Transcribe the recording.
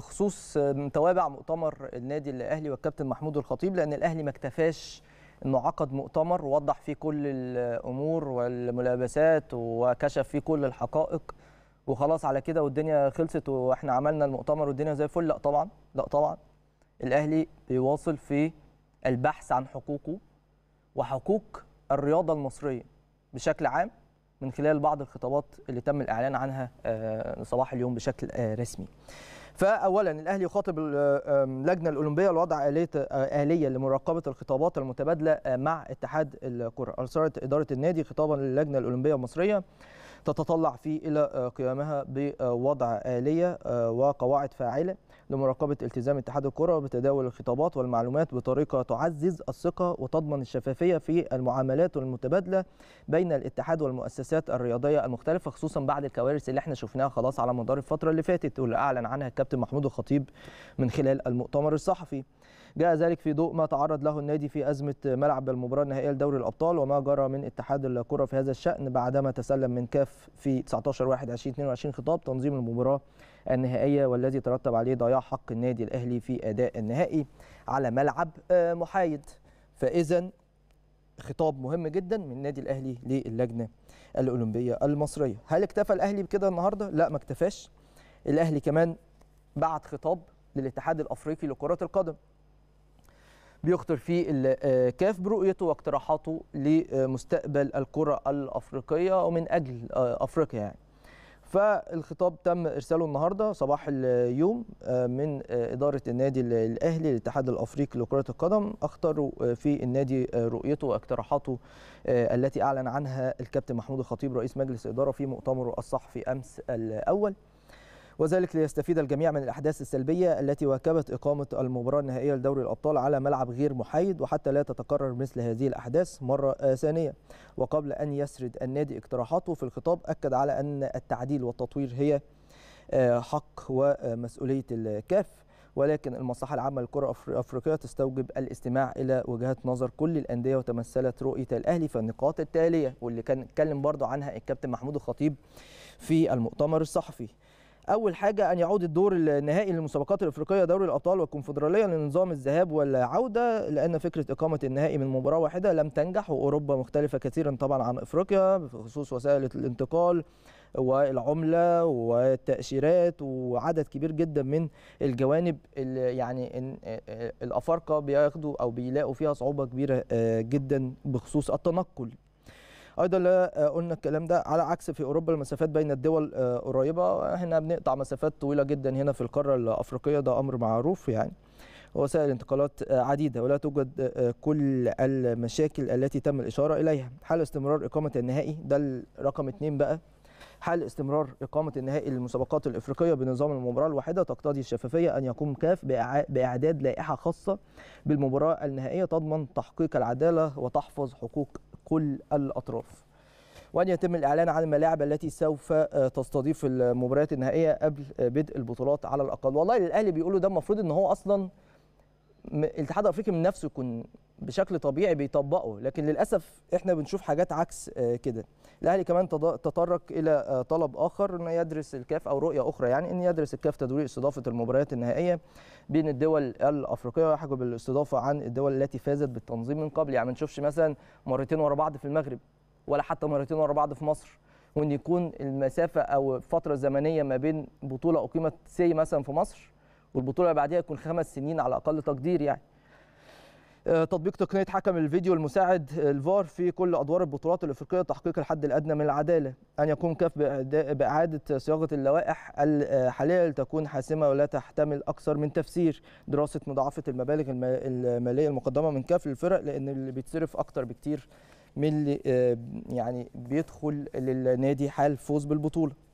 بخصوص توابع مؤتمر النادي الاهلي والكابتن محمود الخطيب لان الاهلي ما اكتفاش انه عقد مؤتمر ووضح فيه كل الامور والملابسات وكشف فيه كل الحقائق وخلاص على كده والدنيا خلصت واحنا عملنا المؤتمر والدنيا زي الفل لا طبعا لا طبعا الاهلي بيواصل في البحث عن حقوقه وحقوق الرياضه المصريه بشكل عام من خلال بعض الخطابات اللي تم الاعلان عنها آه، صباح اليوم بشكل آه، رسمي فاولا الاهلي يخاطب اللجنه الاولمبيه لوضع اليه آه، اليه لمراقبه الخطابات المتبادله آه، مع اتحاد الكره ارسلت اداره النادي خطابا للجنه الاولمبيه المصريه تتطلع فيه الى آه، قيامها بوضع اليه وقواعد فاعله لمراقبة التزام اتحاد الكرة بتداول الخطابات والمعلومات بطريقة تعزز الثقة وتضمن الشفافية في المعاملات المتبادلة بين الاتحاد والمؤسسات الرياضية المختلفة خصوصا بعد الكوارث اللي احنا شفناها خلاص على مدار الفترة اللي فاتت واللي أعلن عنها الكابتن محمود الخطيب من خلال المؤتمر الصحفي. جاء ذلك في ضوء ما تعرض له النادي في أزمة ملعب المباراة النهائية لدوري الأبطال وما جرى من اتحاد الكرة في هذا الشأن بعدما تسلم من كاف في 19 1 2022 خطاب تنظيم المباراة النهائيه والذي ترتب عليه ضياع حق النادي الاهلي في اداء النهائي على ملعب آه، محايد فاذا خطاب مهم جدا من النادي الاهلي للجنه الاولمبيه المصريه هل اكتفى الاهلي بكده النهارده لا ما اكتفاش الاهلي كمان بعت خطاب للاتحاد الافريقي لكره القدم بيخطر فيه الكاف آه، برؤيته واقتراحاته لمستقبل الكره الافريقيه ومن اجل آه، افريقيا يعني فالخطاب تم ارساله النهارده صباح اليوم آه، من آه، اداره النادي الاهلي الاتحاد الافريقي لكره القدم اختاروا آه، في النادي رؤيته واقتراحاته التي اعلن عنها الكابتن محمود الخطيب رئيس مجلس اداره في مؤتمره الصحفي امس الاول وذلك ليستفيد الجميع من الأحداث السلبية التي واكبت إقامة المباراة النهائية لدوري الأبطال على ملعب غير محايد وحتى لا تتكرر مثل هذه الأحداث مرة ثانية وقبل أن يسرد النادي اقتراحاته في الخطاب أكد على أن التعديل والتطوير هي آه، حق ومسؤولية الكاف ولكن المصلحة العامة للكرة الأفريقية تستوجب الاستماع إلى وجهات نظر كل الأندية وتمثلت رؤية الأهلي في النقاط التالية واللي كان اتكلم برضو عنها الكابتن محمود الخطيب في المؤتمر الصحفي اول حاجه ان يعود الدور النهائي للمسابقات الافريقيه دوري الابطال والكونفدراليه لنظام الذهاب والعوده لان فكره اقامه النهائي من مباراه واحده لم تنجح واوروبا مختلفه كثيرا طبعا عن افريقيا بخصوص وسائل الانتقال والعمله والتاشيرات وعدد كبير جدا من الجوانب اللي يعني الافارقه بياخدوا او بيلاقوا فيها صعوبه كبيره آه، جدا بخصوص التنقل ايضا لا آه، قلنا الكلام ده على عكس في اوروبا المسافات بين الدول آه، قريبه هنا بنقطع مسافات طويله جدا هنا في القاره الافريقيه ده امر معروف يعني وسائل انتقالات آه، عديدة ولا توجد كل المشاكل التي تم الإشارة إليها حال استمرار إقامة النهائي ده الرقم اثنين بقى حال استمرار إقامة النهائي للمسابقات الإفريقية بنظام المباراة الواحدة تقتضي الشفافية أن يقوم كاف بإعداد لائحة خاصة بالمباراة النهائية تضمن تحقيق العدالة وتحفظ حقوق كل الأطراف وأن يتم الإعلان عن الملاعب التي سوف آه، تستضيف المباريات النهائية قبل آه، بدء البطولات على الأقل والله الأهلي بيقولوا ده المفروض أن هو أصلاً الاتحاد الافريقي من نفسه يكون بشكل طبيعي بيطبقه لكن للاسف احنا بنشوف حاجات عكس آه، كده الاهلي كمان تطرق الى آه، طلب اخر انه يدرس الكاف او رؤيه اخرى يعني ان يدرس الكاف تدوير استضافه المباريات النهائيه بين الدول الافريقيه ويحجب الاستضافه عن الدول التي فازت بالتنظيم من قبل يعني ما نشوفش مثلا مرتين ورا بعض في المغرب ولا حتى مرتين ورا بعض في مصر وان يكون المسافه او الفتره الزمنيه ما بين بطوله اقيمت سي مثلا في مصر والبطوله اللي بعديها يكون خمس سنين على اقل تقدير يعني آه، تطبيق تقنيه حكم الفيديو المساعد آه، الفار في كل ادوار البطولات الافريقيه تحقيق الحد الادنى من العداله ان يقوم كاف باعاده صياغه اللوائح الحاليه آه، لتكون حاسمه ولا تحتمل اكثر من تفسير دراسه مضاعفه المبالغ الماليه المقدمه من كاف للفرق لان اللي بيتصرف اكثر بكتير من اللي يعني بيدخل للنادي حال فوز بالبطوله